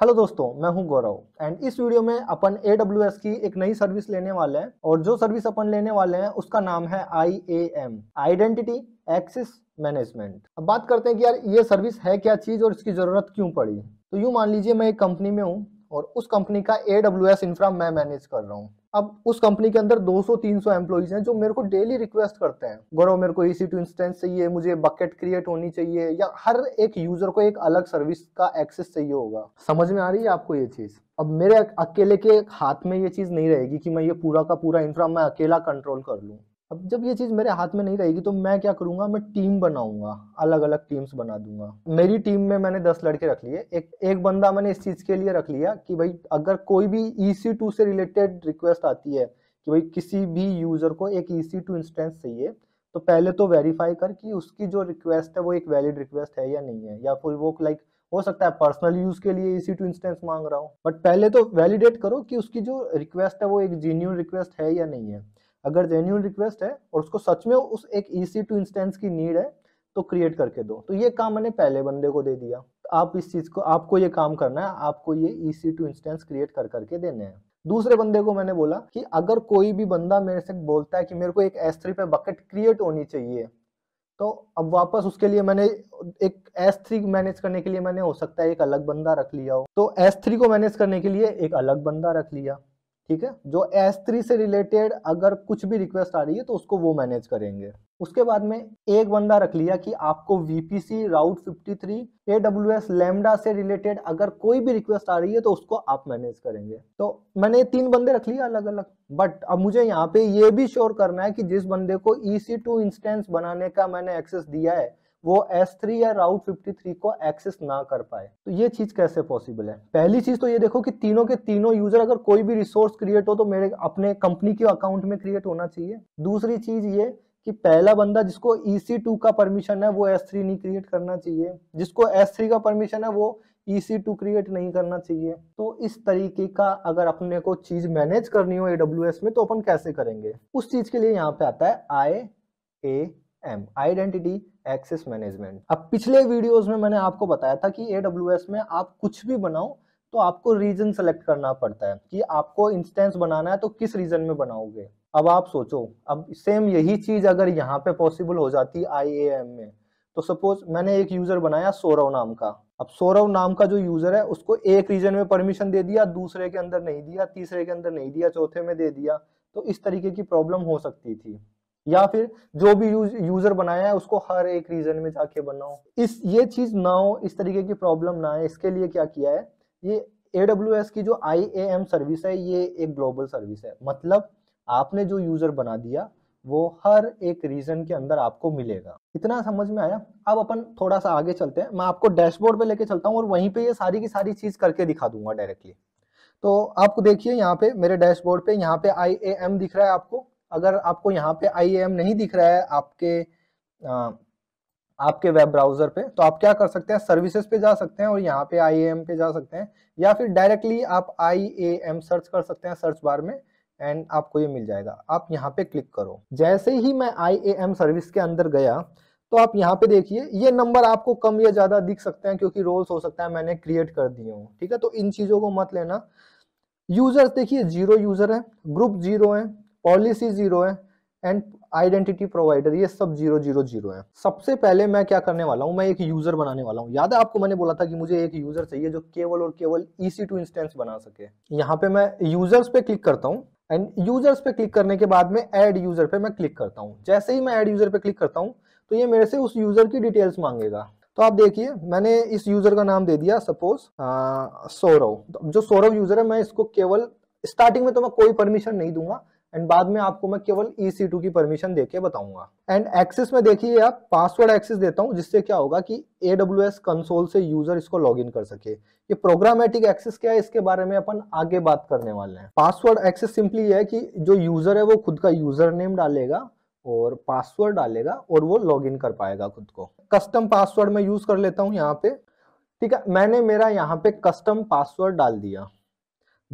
hello दोस्तों मैं हूं गौरव एंड इस वीडियो में अपन ए की एक नई सर्विस लेने वाले हैं और जो सर्विस अपन लेने वाले हैं उसका नाम है I A M identity access management अब बात करते हैं कि यार ये सर्विस है क्या चीज़ और इसकी ज़रूरत क्यों पड़ी तो यूं मान लीजिए मैं एक कंपनी में हूँ और उस कंपनी का ए इंफ्रा मैं मैनेज कर रहा हूँ अब उस कंपनी के अंदर 200-300 सौ एम्प्लॉइज है जो मेरे को डेली रिक्वेस्ट करते हैं गौरव मेरे को इसी टू इंस्टेंस चाहिए मुझे बकेट क्रिएट होनी चाहिए या हर एक यूजर को एक अलग सर्विस का एक्सेस चाहिए होगा समझ में आ रही है आपको ये चीज अब मेरे अकेले के हाथ में ये चीज नहीं रहेगी कि मैं ये पूरा का पूरा इंफ्रा मैं अकेला कंट्रोल कर लूँ अब जब ये चीज़ मेरे हाथ में नहीं रहेगी तो मैं क्या करूँगा मैं टीम बनाऊंगा अलग अलग टीम्स बना दूंगा मेरी टीम में मैंने दस लड़के रख लिए एक एक बंदा मैंने इस चीज़ के लिए रख लिया कि भाई अगर कोई भी ई e से रिलेटेड रिक्वेस्ट आती है कि भाई किसी भी यूज़र को एक ई e इंस्टेंस चाहिए तो पहले तो वेरीफाई कर कि उसकी जो रिक्वेस्ट है वो एक वैलिड रिक्वेस्ट है या नहीं है या फिर वो लाइक हो सकता है पर्सनल यूज के लिए इसी टू इंस्टेंस मांग रहा हूँ बट पहले तो वैलिडेट करो कि उसकी जो रिक्वेस्ट है वो एक जीन्यून रिक्वेस्ट है या नहीं है अगर जेन्यून रिक्वेस्ट है और उसको सच में उस एक ई सी टू इंस्टेंस की नीड है तो क्रिएट करके दो तो ये काम मैंने पहले बंदे को दे दिया तो आप इस चीज़ को आपको ये काम करना है आपको ये E C two instance create कर करके देने हैं दूसरे बंदे को मैंने बोला कि अगर कोई भी बंदा मेरे से बोलता है कि मेरे को एक एस थ्री पे बकेट क्रिएट होनी चाहिए तो अब वापस उसके लिए मैंने एक एस थ्री मैनेज करने के लिए मैंने हो सकता है एक अलग बंदा रख लिया हो तो एस थ्री को मैनेज करने के लिए एक अलग बंदा रख लिया ठीक है जो एस थ्री से रिलेटेड अगर कुछ भी रिक्वेस्ट आ रही है तो उसको वो मैनेज करेंगे उसके बाद में एक बंदा रख लिया कि आपको वीपीसी राउट 53 एस लेमडा से रिलेटेड अगर कोई भी रिक्वेस्ट आ रही है तो उसको आप मैनेज करेंगे तो मैंने तीन बंदे रख लिए अलग अलग बट अब मुझे यहाँ पे ये भी श्योर करना है कि जिस बंदे को ई सी टू इंस्टेंस बनाने का मैंने एक्सेस दिया है वो S3 या राउट 53 को एक्सेस ना कर पाए तो ये चीज कैसे पॉसिबल है पहली चीज तो ये देखो कि तीनों के तीनों यूजर अगर कोई भी रिसोर्स क्रिएट हो तो मेरे अपने कंपनी के अकाउंट में क्रिएट होना चाहिए दूसरी चीज ये कि पहला बंदा जिसको EC2 का परमिशन है वो S3 नहीं क्रिएट करना चाहिए जिसको S3 का परमिशन है वो EC2 क्रिएट नहीं करना चाहिए तो इस तरीके का अगर अपने को चीज मैनेज करनी हो AWS में तो अपन कैसे करेंगे उस चीज के लिए यहाँ पे आता है I A M identity access management अब पिछले वीडियोस में मैंने आपको बताया था कि ए में आप कुछ भी बनाओ तो आपको रीजन सेलेक्ट करना पड़ता है कि आपको इंस्टेंस बनाना है तो किस रीजन में बनाओगे अब आप सोचो अब सेम यही चीज अगर यहाँ पे पॉसिबल हो जाती आई में तो सपोज मैंने एक यूजर बनाया सौरव नाम का अब सौरव नाम का जो यूजर है उसको एक रीजन में परमिशन दे दिया दूसरे के अंदर नहीं दिया तीसरे के अंदर नहीं दिया चौथे में दे दिया तो इस तरीके की प्रॉब्लम हो सकती थी या फिर जो भी यूज, यूजर बनाया है उसको हर एक रीजन में जाके बनाओ इस ये चीज ना हो इस तरीके की प्रॉब्लम ना है इसके लिए क्या किया है ये ए की जो आई सर्विस है ये एक ग्लोबल सर्विस है मतलब आपने जो यूजर बना दिया वो हर एक रीजन के अंदर आपको मिलेगा इतना समझ में आया अब अपन थोड़ा सा आगे चलते हैं मैं आपको डैशबोर्ड पे लेके चलता हूँ और वहीं पे ये सारी की सारी चीज करके दिखा दूंगा डायरेक्टली तो आप देखिए यहाँ पे मेरे डैशबोर्ड पे यहाँ पे आई दिख रहा है आपको अगर आपको यहाँ पे आई नहीं दिख रहा है आपके आ, आपके वेब ब्राउजर पे तो आप क्या कर सकते हैं सर्विसेज पे जा सकते हैं और यहाँ पे आई पे जा सकते हैं या फिर डायरेक्टली आप आई सर्च कर सकते हैं सर्च बार में एंड आपको ये मिल जाएगा आप यहाँ पे क्लिक करो जैसे ही मैं आई सर्विस के अंदर गया तो आप यहाँ पे देखिए ये नंबर आपको कम या ज्यादा दिख सकते हैं क्योंकि रोल्स हो सकता है मैंने क्रिएट कर दिए हूँ ठीक है तो इन चीजों को मत लेना यूजर्स देखिए जीरो यूजर है ग्रुप जीरो है पॉलिसी जीरो है एंड आइडेंटिटी प्रोवाइडर ये सब जीरो जीरो जीरो है सबसे पहले मैं क्या करने वाला हूँ मैं एक यूजर बनाने वाला हूँ याद है आपको मैंने बोला था कि मुझे एक यूजर चाहिए जो केवल और केवल ईसी टू इंस्टेंस बना सके यहाँ पे मैं यूजर्स पे क्लिक करता हूँ एंड यूजर्स पे क्लिक करने के बाद में एड यूजर पे मैं क्लिक करता हूँ जैसे ही मैं एड यूजर पे क्लिक करता हूँ तो ये मेरे से उस यूजर की डिटेल्स मांगेगा तो आप देखिए मैंने इस यूजर का नाम दे दिया सपोज सौरव जो सौरव यूजर है मैं इसको केवल स्टार्टिंग में तो मैं कोई परमिशन नहीं दूंगा एंड बाद में आपको मैं केवल ई सी टू की परमिशन देके बताऊंगा एंड एक्सेस में देखिए आप पासवर्ड एक्सेस देता हूँ जिससे क्या होगा कि ए डब्ल्यू एस कंसोल से यूजर इसको लॉग इन कर सके ये प्रोग्रामेटिक एक्सेस क्या है इसके बारे में अपन आगे बात करने वाले हैं पासवर्ड एक्सेस सिंपली है कि जो यूजर है वो खुद का यूजर नेम डालेगा और पासवर्ड डालेगा और वो लॉग इन कर पाएगा खुद को कस्टम पासवर्ड में यूज कर लेता हूँ यहाँ पे ठीक है मैंने मेरा यहाँ पे कस्टम पासवर्ड डाल दिया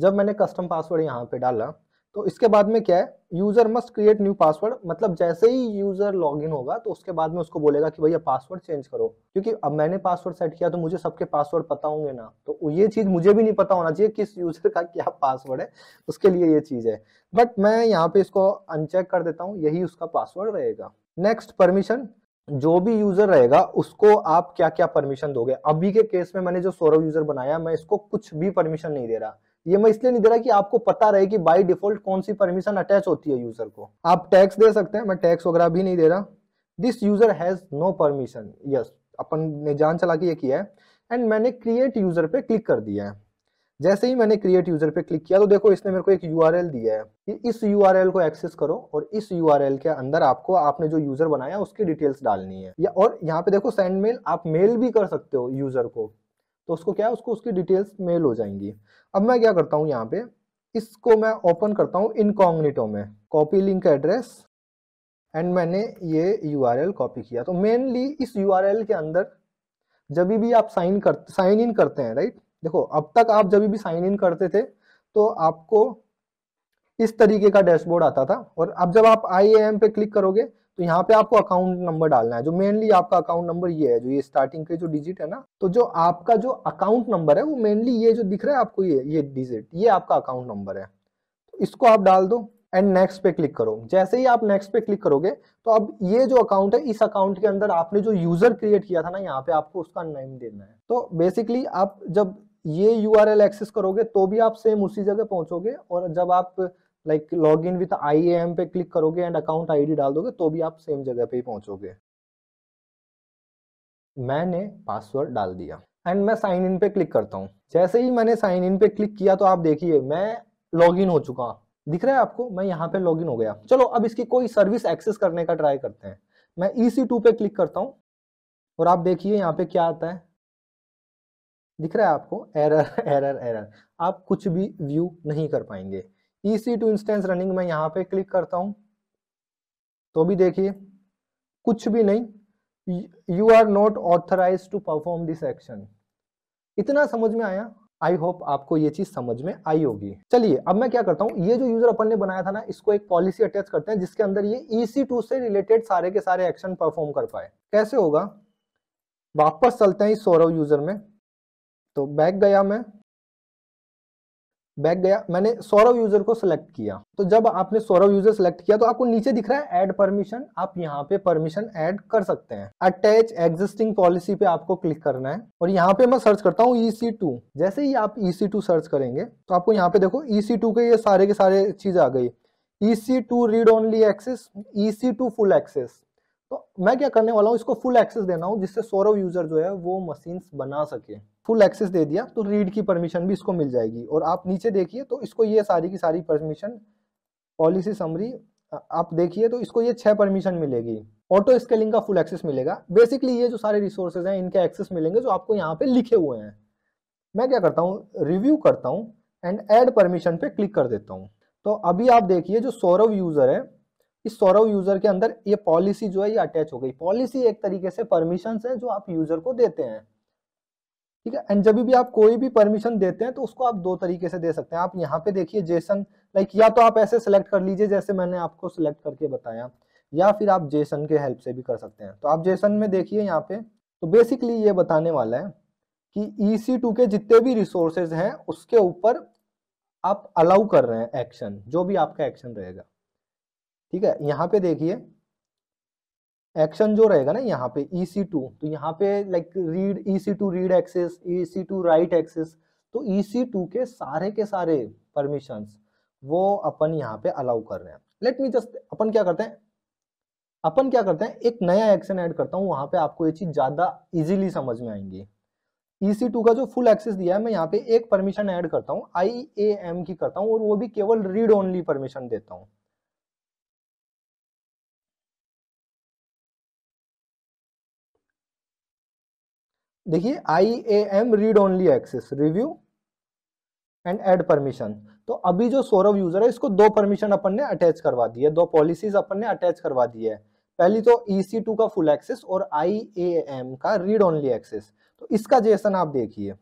जब मैंने कस्टम पासवर्ड यहाँ पे डाला तो इसके बाद में क्या है user must create new password मतलब जैसे ही यूजर लॉगिन होगा तो उसके बाद में उसको बोलेगा कि भैया पासवर्ड चेंज करो क्योंकि अब मैंने पासवर्ड सेट किया तो मुझे सबके पासवर्ड पता होंगे ना तो ये चीज मुझे भी नहीं पता होना चाहिए किस यूजर का क्या पासवर्ड है उसके लिए ये चीज है बट मैं यहाँ पे इसको अनचेक कर देता हूँ यही उसका पासवर्ड रहेगा नेक्स्ट परमिशन जो भी यूजर रहेगा उसको आप क्या क्या परमिशन दोगे अभी के केस में मैंने जो सौरभ यूजर बनाया मैं इसको कुछ भी परमिशन नहीं दे रहा ये मैं इसलिए नहीं दे रहा कि आपको पता रहे कि बाई डिफॉल्ट कौन सी परमिशन अटैच होती है यूजर को आप टैक्स दे सकते हैं मैं टैक्स वगैरह भी नहीं दे रहा this user has no permission yes अपन ने जान चला के ये किया है एंड मैंने क्रिएट यूजर पे क्लिक कर दिया है जैसे ही मैंने क्रिएट यूजर पे क्लिक किया तो देखो इसने मेरे को एक यू दिया है इस यू को एक्सेस करो और इस यू के अंदर आपको आपने जो यूजर बनाया उसकी डिटेल्स डालनी है या और यहाँ पे देखो सेंड मेल आप मेल भी कर सकते हो यूजर को तो उसको क्या है उसको उसकी डिटेल्स मेल हो जाएंगी अब मैं क्या करता हूँ यहाँ पे इसको मैं ओपन करता हूँ इनकॉग्निटो में कॉपी लिंक एड्रेस एंड मैंने ये यू कॉपी किया तो मेनली इस यू के अंदर जब भी आप साइन कर साइन इन करते हैं राइट देखो अब तक आप जब भी साइन इन करते थे तो आपको इस तरीके का डैशबोर्ड आता था और अब जब आप आई एम पे क्लिक करोगे तो यहाँ पे आपको अकाउंट नंबर डालना है जो मेनली आपका अकाउंट नंबर ये है जो ये स्टार्टिंग के जो डिजिट है ना तो जो आपका जो अकाउंट नंबर है वो मेनली ये जो दिख रहा है आपको ये ये डिजिट ये आपका अकाउंट नंबर है तो इसको आप डाल दो एंड नेक्स्ट पे क्लिक करो जैसे ही आप नेक्स्ट पे क्लिक करोगे तो अब ये जो अकाउंट है इस अकाउंट के अंदर आपने जो यूजर क्रिएट किया था ना यहाँ पे आपको उसका नेम देना है तो बेसिकली आप जब ये यू एक्सेस करोगे तो भी आप सेम उसी जगह पहुंचोगे और जब आप like log in with I M पे क्लिक करोगे एंड अकाउंट आईडी डाल दोगे तो भी आप सेम जगह पे ही पहुंचोगे मैंने पासवर्ड डाल दिया एंड मैं साइन इन पे क्लिक करता हूँ जैसे ही मैंने साइन इन पे क्लिक किया तो आप देखिए मैं लॉग इन हो चुका दिख रहा है आपको मैं यहाँ पे लॉग इन हो गया चलो अब इसकी कोई सर्विस एक्सेस करने का ट्राई करते हैं मैं ई सी टू पे क्लिक करता हूँ और आप देखिए यहाँ पे क्या आता है दिख रहा है आपको एरर एरर एरर आप कुछ भी व्यू नहीं कर पाएंगे EC2 instance running मैं यहाँ पे क्लिक करता हूं तो भी देखिए कुछ भी नहीं you are not authorize to perform this action इतना समझ में आया आई होप आपको ये चीज समझ में आई होगी चलिए अब मैं क्या करता हूँ ये जो यूजर अपन ने बनाया था ना इसको एक पॉलिसी अटैच करते हैं जिसके अंदर ये EC2 से रिलेटेड सारे के सारे एक्शन परफॉर्म कर पाए कैसे होगा वापस चलते हैं इस सौरव यूजर में तो बैक गया मैं बैक गया मैंने सौरव यूजर को सिलेक्ट किया तो जब आपने सौरव यूजर सिलेक्ट किया तो आपको नीचे दिख रहा है ऐड परमिशन आप यहाँ पे परमिशन ऐड कर सकते हैं अटैच एग्जिस्टिंग पॉलिसी पे आपको क्लिक करना है और यहाँ पे मैं सर्च करता हूँ ईसी e टू जैसे ही आप ईसी टू सर्च करेंगे तो आपको यहाँ पे देखो ईसी e टू के ये सारे के सारे चीज आ गई EC two read only access EC two full access तो मैं क्या करने वाला हूँ इसको फुल एक्सेस देना हूँ जिससे सौरव यूजर जो है वो मशीन बना सके फुल एक्सेस दे दिया तो रीड की परमिशन भी इसको मिल जाएगी और आप नीचे देखिए तो इसको ये सारी की सारी परमिशन पॉलिसी समरी आप देखिए तो इसको ये छह परमिशन मिलेगी ऑटो स्केलिंग का फुल एक्सेस मिलेगा बेसिकली ये जो सारे रिसोर्सेज हैं इनके एक्सेस मिलेंगे जो आपको यहाँ पे लिखे हुए हैं मैं क्या करता हूँ रिव्यू करता हूँ एंड एड परमिशन पे क्लिक कर देता हूँ तो अभी आप देखिए जो सौरव यूजर है इस सौरव यूजर के अंदर ये पॉलिसी जो है ये अटैच हो गई पॉलिसी एक तरीके से परमिशन है जो आप यूजर को देते हैं ठीक है एंड जब भी आप कोई भी परमिशन देते हैं तो उसको आप दो तरीके से दे सकते हैं आप यहाँ पे देखिए जेसन लाइक या तो आप ऐसे सेलेक्ट कर लीजिए जैसे मैंने आपको सिलेक्ट करके बताया या फिर आप जेसन के हेल्प से भी कर सकते हैं तो आप जेसन में देखिए यहाँ पे तो बेसिकली ये बताने वाला है कि ई e के जितने भी रिसोर्सेज हैं उसके ऊपर आप अलाउ कर रहे हैं एक्शन जो भी आपका एक्शन रहेगा ठीक है यहाँ पे देखिए एक्शन जो रहेगा ना यहाँ पे ई सी टू तो यहाँ पे like read E C two read access E C two write access तो ई सी टू के सारे के सारे परमिशन वो अपन यहाँ पे अलाउ कर रहे हैं लेट मी जस्ट अपन क्या करते हैं अपन क्या करते हैं एक नया एक्शन ऐड करता हूँ वहां पे आपको ये चीज ज्यादा इजीली समझ में आएंगी ई e टू का जो फुल एक्सेस दिया है मैं यहाँ पे एक परमिशन ऐड करता हूँ आई ए एम की करता हूँ और वो भी केवल रीड ओनली परमिशन देता हूँ देखिए I A M read only access review and add permission तो अभी जो सौरभ यूजर है इसको दो परमिशन अपन ने अटैच करवा दी है दो पॉलिसीज अपन ने अटैच करवा दी है पहली तो ई e टू का फुल एक्सेस और आई ए एम का रीड ओनली एक्सेस तो इसका जेसन आप देखिए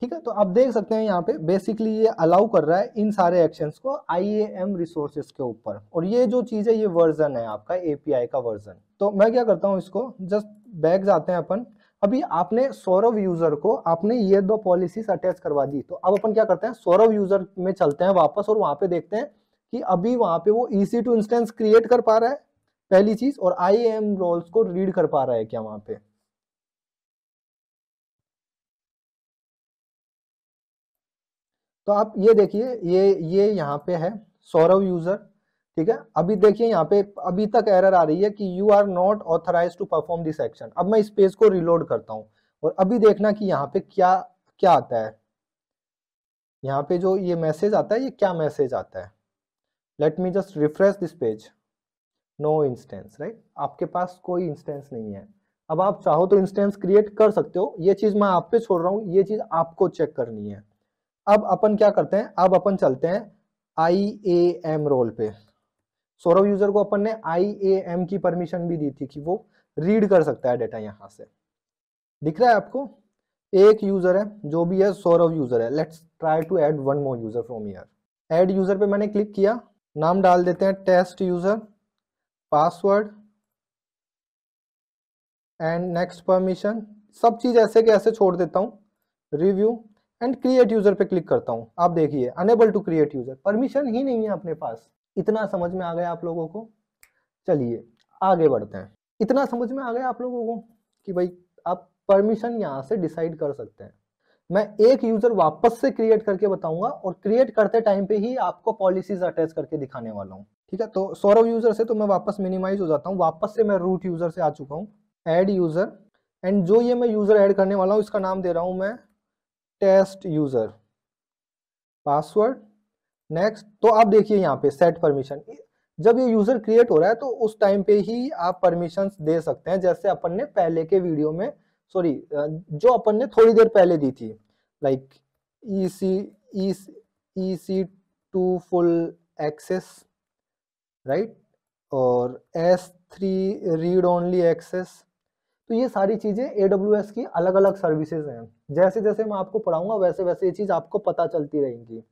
ठीक है तो आप देख सकते हैं यहाँ पे बेसिकली ये अलाउ कर रहा है इन सारे एक्शन को आई ए एम रिसोर्सेज के ऊपर और ये जो चीज़ है ये वर्जन है आपका एपीआई का वर्जन तो मैं क्या करता हूँ इसको जस्ट बैग जाते हैं अपन अभी आपने सौरव यूजर को आपने ये दो पॉलिसीज अटैच करवा दी तो अब अपन क्या करते हैं सौरव यूजर में चलते हैं वापस और वहां पे देखते हैं कि अभी वहां पे वो E C two instance create कर पा रहा है पहली चीज और आई एम रोल्स को रीड कर पा रहा है क्या वहां पे तो आप ये देखिए ये ये यहाँ पे है सौरव यूजर ठीक है अभी देखिए यहाँ पे अभी तक एरर आ रही है कि you are not authorize to perform this action अब मैं इस पेज को रिलोड करता हूँ और अभी देखना कि यहाँ पे क्या क्या आता है यहाँ पे जो ये मैसेज आता है ये क्या मैसेज आता है let me just refresh this page no instance right आपके पास कोई इंस्टेंस नहीं है अब आप चाहो तो इंस्टेंस क्रिएट कर सकते हो ये चीज़ मैं आप पे छोड़ रहा हूँ ये चीज़ आपको चेक करनी है अब अपन क्या करते हैं अब अपन चलते हैं आई ए एम रोल पे सौरव यूजर को अपन ने आई की परमिशन भी दी थी कि वो रीड कर सकता है डेटा यहाँ से दिख रहा है आपको एक यूजर है जो भी है सौरव यूजर है let's try to add one more user from your add user पे मैंने क्लिक किया नाम डाल देते हैं test user password and next permission सब चीज ऐसे के ऐसे छोड़ देता हूँ रिव्यू एंड क्रिएट यूजर पे क्लिक करता हूँ आप देखिए unable to create user permission ही नहीं है अपने पास इतना समझ में आ गया आप लोगों को चलिए आगे बढ़ते हैं इतना समझ में आ गया आप लोगों को कि भाई आप परमिशन यहाँ से डिसाइड कर सकते हैं मैं एक यूजर वापस से क्रिएट करके बताऊंगा और क्रिएट करते टाइम पे ही आपको पॉलिसीज अटैच करके दिखाने वाला हूँ ठीक है तो सौरव यूजर से तो मैं वापस मिनिमाइज हो जाता हूँ वापस से मैं रूट यूजर से आ चुका हूँ एड यूजर एंड जो ये मैं यूजर ऐड करने वाला हूँ इसका नाम दे रहा हूँ मैं टेस्ट यूजर पासवर्ड नेक्स्ट तो आप देखिए यहाँ पे सेट परमिशन जब ये यूजर क्रिएट हो रहा है तो उस टाइम पे ही आप परमिशन दे सकते हैं जैसे अपन ने पहले के वीडियो में सॉरी जो अपन ने थोड़ी देर पहले दी थी like E C C two full access right और S three read only access तो ये सारी चीज़ें ए डब्ल्यू एस की अलग अलग सर्विसेज हैं जैसे जैसे मैं आपको पढ़ाऊंगा वैसे वैसे ये चीज़ आपको पता चलती रहेंगी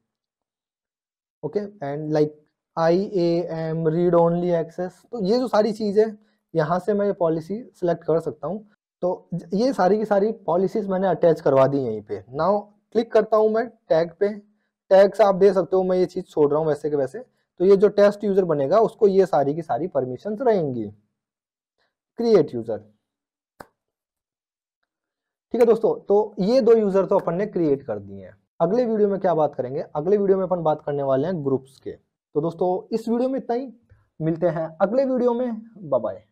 okay and like I A M read only access तो ये जो सारी चीज़ें यहाँ से मैं ये पॉलिसी सिलेक्ट कर सकता हूँ तो ये सारी की सारी पॉलिसीज मैंने अटैच करवा दी यहीं पे नाउ क्लिक करता हूँ मैं टैग पे टैग्स आप दे सकते हो मैं ये चीज़ छोड़ रहा हूँ वैसे के वैसे तो ये जो टेस्ट यूज़र बनेगा उसको ये सारी की सारी परमिशन रहेंगी क्रिएट यूज़र ठीक है दोस्तों तो ये दो यूज़र तो अपन ने क्रिएट कर दिए हैं अगले वीडियो में क्या बात करेंगे अगले वीडियो में अपन बात करने वाले हैं ग्रुप्स के तो दोस्तों इस वीडियो में इतना ही मिलते हैं अगले वीडियो में बाय